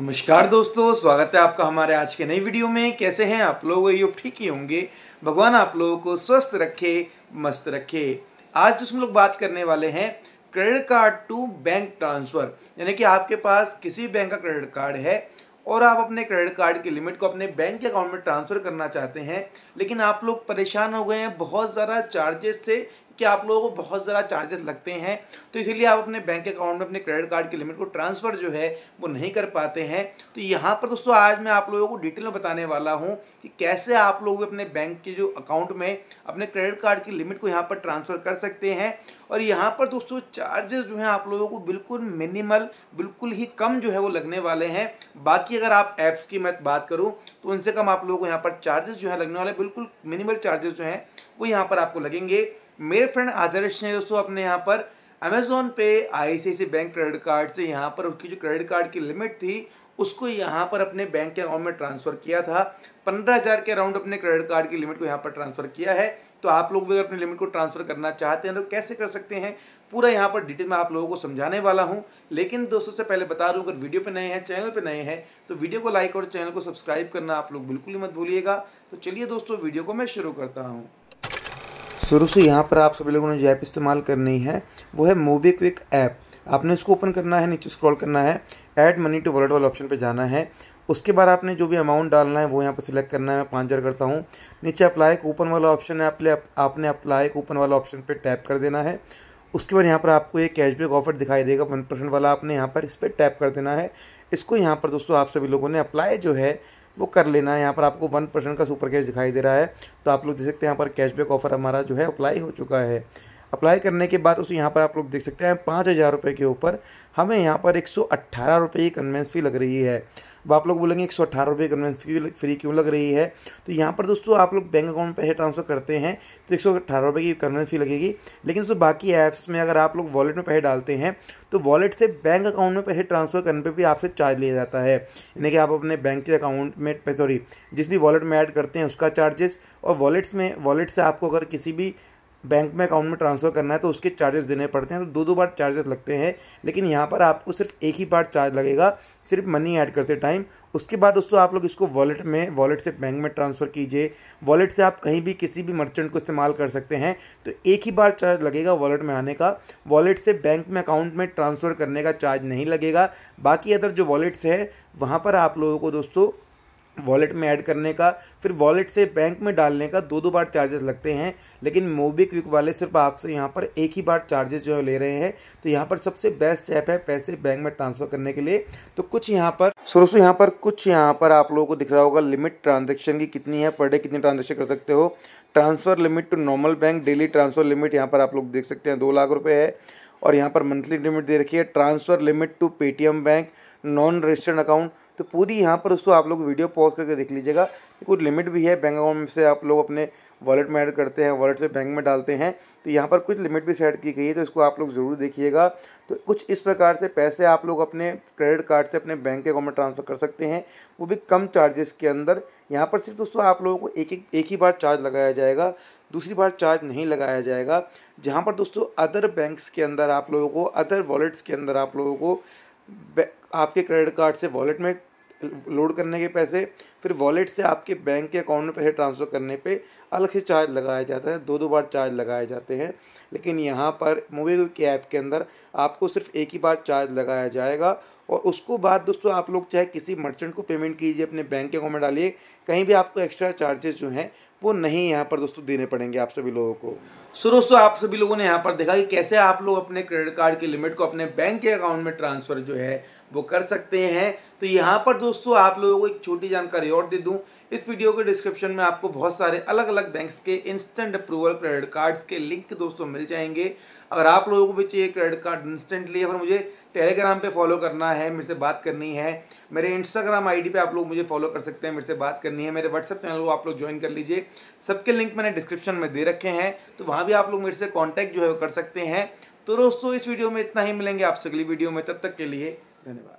नमस्कार दोस्तों स्वागत है आपका हमारे आज के नई वीडियो में कैसे हैं आप लोग ये ठीक ही होंगे भगवान आप लोगों को स्वस्थ रखे मस्त रखे आज जिसमें लोग बात करने वाले हैं credit card to bank transfer यानी कि आपके पास किसी बैंक का क्रेडिट कार्ड है और आप अपने क्रेडिट कार्ड की लिमिट को अपने बैंक के अकाउंट में ट्रांसफ़र करना चाहते हैं लेकिन आप लोग परेशान हो गए हैं बहुत ज़्यादा चार्जेस से कि आप लोगों को बहुत ज़्यादा चार्जेस लगते हैं तो इसीलिए आप अपने बैंक अकाउंट में अपने क्रेडिट कार्ड की लिमिट को ट्रांसफ़र जो है वो नहीं कर पाते हैं तो यहाँ पर दोस्तों आज मैं आप लोगों को डिटेल में बताने वाला हूँ कि कैसे आप लोग अपने बैंक के जो अकाउंट में अपने क्रेडिट कार्ड की लिमिट को यहाँ पर ट्रांसफ़र कर सकते हैं और यहाँ पर दोस्तों चार्जेस जो हैं आप लोगों को बिल्कुल मिनिमल बिल्कुल ही कम जो है वो लगने वाले हैं बाकी अगर आप ऐप्स की मैं बात करूँ तो उनसे कम आप लोगों को यहाँ पर चार्जेस जो है लगने वाले बिल्कुल मिनिमल चार्जेस जो हैं वो यहाँ पर आपको लगेंगे मेरे फ्रेंड आदर्श ने दोस्तों अपने यहाँ पर अमेजोन पे आई बैंक क्रेडिट कार्ड से यहाँ पर उसकी जो क्रेडिट कार्ड की लिमिट थी उसको यहाँ पर अपने बैंक के अकाउंट में ट्रांसफ़र किया था पंद्रह हज़ार के अराउंड अपने क्रेडिट कार्ड की लिमिट को यहाँ पर ट्रांसफ़र किया है तो आप लोग भी अगर अपनी लिमिट को ट्रांसफ़र करना चाहते हैं तो कैसे कर सकते हैं पूरा यहाँ पर डिटेल में आप लोगों को समझाने वाला हूँ लेकिन दोस्तों से पहले बता दूँ अगर वीडियो पर नए हैं चैनल पर नए हैं तो वीडियो को लाइक और चैनल को सब्सक्राइब करना आप लोग बिल्कुल ही मत भूलिएगा तो चलिए दोस्तों वीडियो को मैं शुरू करता हूँ शुरू से यहाँ पर आप सभी लोगों ने जो ऐप इस्तेमाल करनी है वो है मोबीक्विक ऐप आपने उसको ओपन करना है नीचे स्क्रॉल करना है ऐड मनी टू वॉलेट वाले ऑप्शन पे जाना है उसके बाद आपने जो भी अमाउंट डालना है वो यहाँ पर सिलेक्ट करना है मैं पाँच हज़ार करता हूँ नीचे अप्लाई कूपन वाला ऑप्शन है आपने आपने अप्लाई कूपन वाला ऑप्शन पर टैप कर देना है उसके बाद यहाँ पर आपको एक कैशबैक ऑफर दिखाई देगा वन परसेंट वाला आपने यहाँ पर इस पर टैप कर देना है इसको यहाँ पर दोस्तों आप सभी लोगों ने अप्लाई जो है वो कर लेना है यहाँ पर आपको वन परसेंट का सुपर कैश दिखाई दे रहा है तो आप लोग देख सकते हैं यहाँ पर कैशबैक ऑफर हमारा जो है अप्लाई हो चुका है अप्लाई करने के बाद उसे यहाँ पर आप लोग देख सकते हैं पाँच हज़ार रुपये के ऊपर हमें यहाँ पर एक सौ अट्ठारह रुपये की कन्वेंस फ़ी लग रही है अब आप लोग बोलेंगे एक सौ अठारह रुपये कन्वेंस फी फ्री क्यों लग रही है तो यहाँ पर दोस्तों आप लोग बैंक अकाउंट पैसे ट्रांसफर करते हैं तो एक सौ अट्ठारह रुपये की कन्वेंस फी लगेगी लेकिन दोस्तों बाकी ऐप्स में अगर आप लोग वॉलेट में पैसे डालते हैं तो वॉलेट से बैंक अकाउंट में पैसे ट्रांसफर करने पर भी आपसे चार्ज लिया जाता है यानी कि आप अपने बैंक के अकाउंट में सॉरी जिस भी वॉलेट में ऐड करते हैं उसका चार्जेस और वॉलेट्स में वॉलेट से आपको अगर किसी भी बैंक में अकाउंट में ट्रांसफ़र करना है तो उसके चार्जेस देने पड़ते हैं तो दो दो बार चार्जेस लगते हैं लेकिन यहाँ पर आपको सिर्फ एक ही बार चार्ज लगेगा सिर्फ मनी ऐड करते टाइम उसके बाद दोस्तों आप लोग इसको वॉलेट में वॉलेट से बैंक में ट्रांसफ़र कीजिए वॉलेट से आप कहीं भी किसी भी मर्चेंट को इस्तेमाल कर सकते हैं तो एक ही बार चार्ज लगेगा वॉलेट में आने का वॉलेट से बैंक में अकाउंट में ट्रांसफ़र करने का चार्ज नहीं लगेगा बाकी अदर जो वॉलेट्स है वहाँ पर आप लोगों को दोस्तों वॉलेट में ऐड करने का फिर वॉलेट से बैंक में डालने का दो दो बार चार्जेस लगते हैं लेकिन मोबीक्विक वाले सिर्फ आपसे यहाँ पर एक ही बार चार्जेस जो है ले रहे हैं तो यहाँ पर सबसे बेस्ट ऐप है पैसे बैंक में ट्रांसफ़र करने के लिए तो कुछ यहाँ पर सोरोसो यहाँ पर कुछ यहाँ पर आप लोगों को दिख रहा होगा लिमिट ट्रांजेक्शन की कितनी है पर डे कितनी ट्रांजेक्शन कर सकते हो transfer limit to normal bank daily transfer limit यहाँ पर आप लोग देख सकते हैं दो लाख रुपये है और यहाँ पर मंथली लिमिट दे रखी है transfer limit to Paytm bank non registered account तो पूरी यहाँ पर उसको आप लोग वीडियो पॉज करके देख लीजिएगा कुछ लिमिट भी है बैंक अकाउंट से आप लोग अपने वॉलेट में ऐड करते हैं वॉलेट से बैंक में डालते हैं तो यहाँ पर कुछ लिमिट भी सेट की गई है तो इसको आप लोग ज़रूर देखिएगा तो कुछ इस प्रकार से पैसे आप लोग अपने क्रेडिट कार्ड से अपने बैंक के अकाउंट में ट्रांसफ़र कर सकते हैं वो भी कम चार्जेस के अंदर यहाँ पर सिर्फ दोस्तों आप लोगों को एक एक एक ही बार चार्ज लगाया जाएगा दूसरी बार चार्ज नहीं लगाया जाएगा जहाँ पर दोस्तों अदर बैंक्स के अंदर आप लोगों को अदर वॉलेट्स के अंदर आप लोगों को आपके क्रेडिट कार्ड से वॉलेट में लोड करने के पैसे फिर वॉलेट से आपके बैंक के अकाउंट में पैसे ट्रांसफ़र करने पे अलग से चार्ज लगाया जाता है दो दो बार चार्ज लगाए जाते हैं लेकिन यहाँ पर मोबी के ऐप के अंदर आपको सिर्फ एक ही बार चार्ज लगाया जाएगा और उसको बाद दोस्तों आप लोग चाहे किसी मर्चेंट को पेमेंट कीजिए अपने बैंक के अकाउंट में डालिए कहीं भी आपको एक्स्ट्रा चार्जेस जो हैं वो नहीं यहाँ पर दोस्तों देने पड़ेंगे आप सभी लोगों को सो so, दोस्तों आप सभी लोगों ने यहाँ पर देखा कि कैसे आप लोग अपने क्रेडिट कार्ड की लिमिट को अपने बैंक के अकाउंट में ट्रांसफर जो है वो कर सकते हैं तो यहाँ पर दोस्तों आप लोगों को एक छोटी जानकारी और दे दूँ इस वीडियो के डिस्क्रिप्शन में आपको बहुत सारे अलग अलग बैंक्स के इंस्टेंट अप्रूवल क्रेडिट कार्ड्स के लिंक दोस्तों मिल जाएंगे अगर आप लोगों को भी चाहिए क्रेडिट कार्ड इंस्टेंटली अगर मुझे टेलीग्राम पे फॉलो करना है मेरे से बात करनी है मेरे इंस्टाग्राम आईडी पे आप लोग मुझे फॉलो कर सकते हैं मेरे से बात करनी है मेरे व्हाट्सएप चैनल को आप लोग ज्वाइन कर लीजिए सबके लिंक मैंने डिस्क्रिप्शन में दे रखे हैं तो वहाँ भी आप लोग मेरे से कॉन्टैक्ट जो है कर सकते हैं तो दोस्तों इस वीडियो में इतना ही मिलेंगे आपसे अगली वीडियो में तब तक के लिए धन्यवाद